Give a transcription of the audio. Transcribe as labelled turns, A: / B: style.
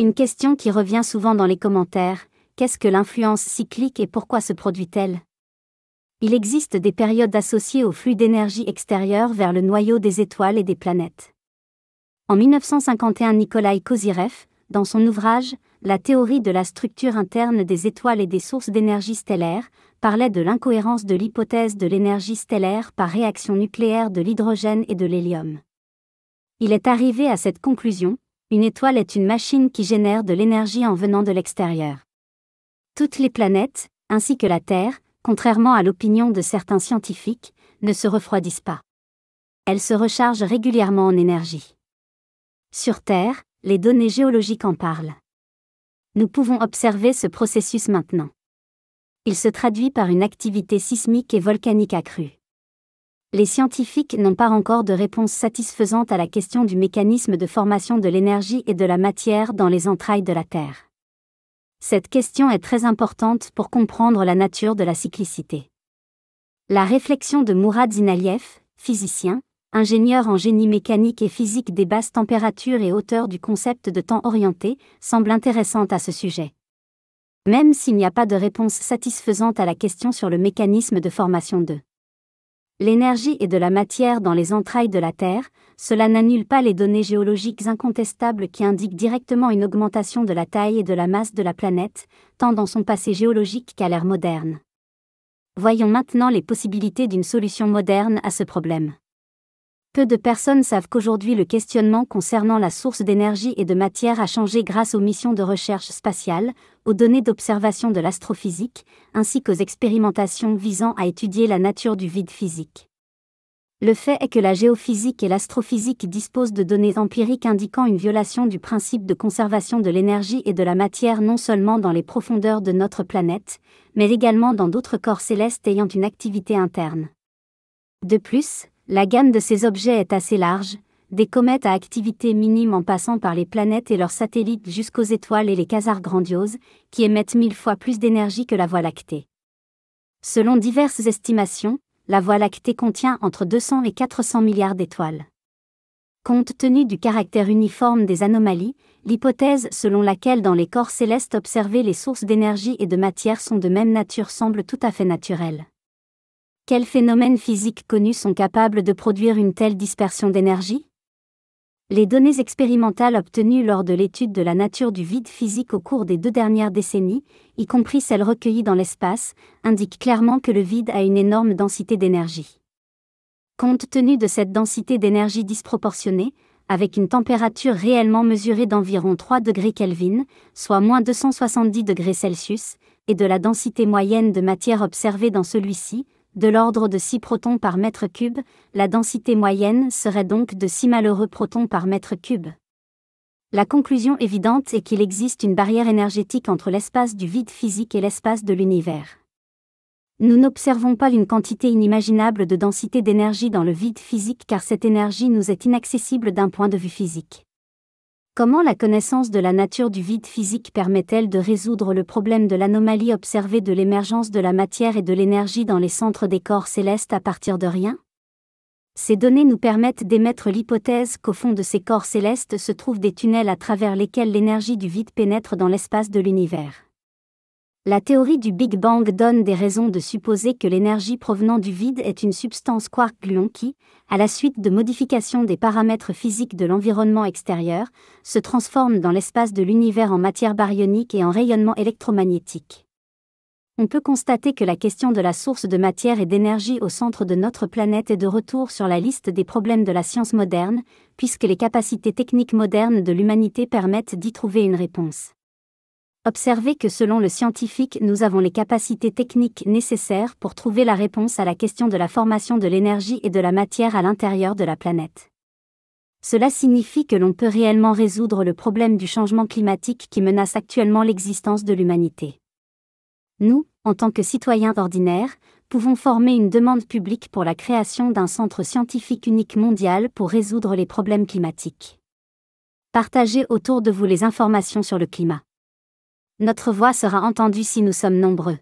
A: Une question qui revient souvent dans les commentaires, qu'est-ce que l'influence cyclique et pourquoi se produit-elle Il existe des périodes associées au flux d'énergie extérieure vers le noyau des étoiles et des planètes. En 1951, Nikolai Kozirev, dans son ouvrage La théorie de la structure interne des étoiles et des sources d'énergie stellaire, parlait de l'incohérence de l'hypothèse de l'énergie stellaire par réaction nucléaire de l'hydrogène et de l'hélium. Il est arrivé à cette conclusion, une étoile est une machine qui génère de l'énergie en venant de l'extérieur. Toutes les planètes, ainsi que la Terre, contrairement à l'opinion de certains scientifiques, ne se refroidissent pas. Elles se rechargent régulièrement en énergie. Sur Terre, les données géologiques en parlent. Nous pouvons observer ce processus maintenant. Il se traduit par une activité sismique et volcanique accrue les scientifiques n'ont pas encore de réponse satisfaisante à la question du mécanisme de formation de l'énergie et de la matière dans les entrailles de la Terre. Cette question est très importante pour comprendre la nature de la cyclicité. La réflexion de Mourad Zinaliev, physicien, ingénieur en génie mécanique et physique des basses températures et auteur du concept de temps orienté, semble intéressante à ce sujet. Même s'il n'y a pas de réponse satisfaisante à la question sur le mécanisme de formation de l'énergie et de la matière dans les entrailles de la Terre, cela n'annule pas les données géologiques incontestables qui indiquent directement une augmentation de la taille et de la masse de la planète, tant dans son passé géologique qu'à l'ère moderne. Voyons maintenant les possibilités d'une solution moderne à ce problème. Peu de personnes savent qu'aujourd'hui le questionnement concernant la source d'énergie et de matière a changé grâce aux missions de recherche spatiale, aux données d'observation de l'astrophysique, ainsi qu'aux expérimentations visant à étudier la nature du vide physique. Le fait est que la géophysique et l'astrophysique disposent de données empiriques indiquant une violation du principe de conservation de l'énergie et de la matière non seulement dans les profondeurs de notre planète, mais également dans d'autres corps célestes ayant une activité interne. De plus, la gamme de ces objets est assez large, des comètes à activité minime en passant par les planètes et leurs satellites jusqu'aux étoiles et les quasars grandioses, qui émettent mille fois plus d'énergie que la Voie lactée. Selon diverses estimations, la Voie lactée contient entre 200 et 400 milliards d'étoiles. Compte tenu du caractère uniforme des anomalies, l'hypothèse selon laquelle dans les corps célestes observés les sources d'énergie et de matière sont de même nature semble tout à fait naturelle. Quels phénomènes physiques connus sont capables de produire une telle dispersion d'énergie Les données expérimentales obtenues lors de l'étude de la nature du vide physique au cours des deux dernières décennies, y compris celles recueillies dans l'espace, indiquent clairement que le vide a une énorme densité d'énergie. Compte tenu de cette densité d'énergie disproportionnée, avec une température réellement mesurée d'environ 3 degrés Kelvin, soit moins 270 degrés Celsius, et de la densité moyenne de matière observée dans celui-ci, de l'ordre de 6 protons par mètre cube, la densité moyenne serait donc de 6 malheureux protons par mètre cube. La conclusion évidente est qu'il existe une barrière énergétique entre l'espace du vide physique et l'espace de l'univers. Nous n'observons pas une quantité inimaginable de densité d'énergie dans le vide physique car cette énergie nous est inaccessible d'un point de vue physique. Comment la connaissance de la nature du vide physique permet-elle de résoudre le problème de l'anomalie observée de l'émergence de la matière et de l'énergie dans les centres des corps célestes à partir de rien Ces données nous permettent d'émettre l'hypothèse qu'au fond de ces corps célestes se trouvent des tunnels à travers lesquels l'énergie du vide pénètre dans l'espace de l'univers. La théorie du Big Bang donne des raisons de supposer que l'énergie provenant du vide est une substance quark-gluon qui, à la suite de modifications des paramètres physiques de l'environnement extérieur, se transforme dans l'espace de l'univers en matière baryonique et en rayonnement électromagnétique. On peut constater que la question de la source de matière et d'énergie au centre de notre planète est de retour sur la liste des problèmes de la science moderne, puisque les capacités techniques modernes de l'humanité permettent d'y trouver une réponse. Observez que selon le scientifique, nous avons les capacités techniques nécessaires pour trouver la réponse à la question de la formation de l'énergie et de la matière à l'intérieur de la planète. Cela signifie que l'on peut réellement résoudre le problème du changement climatique qui menace actuellement l'existence de l'humanité. Nous, en tant que citoyens ordinaires, pouvons former une demande publique pour la création d'un centre scientifique unique mondial pour résoudre les problèmes climatiques. Partagez autour de vous les informations sur le climat. Notre voix sera entendue si nous sommes nombreux.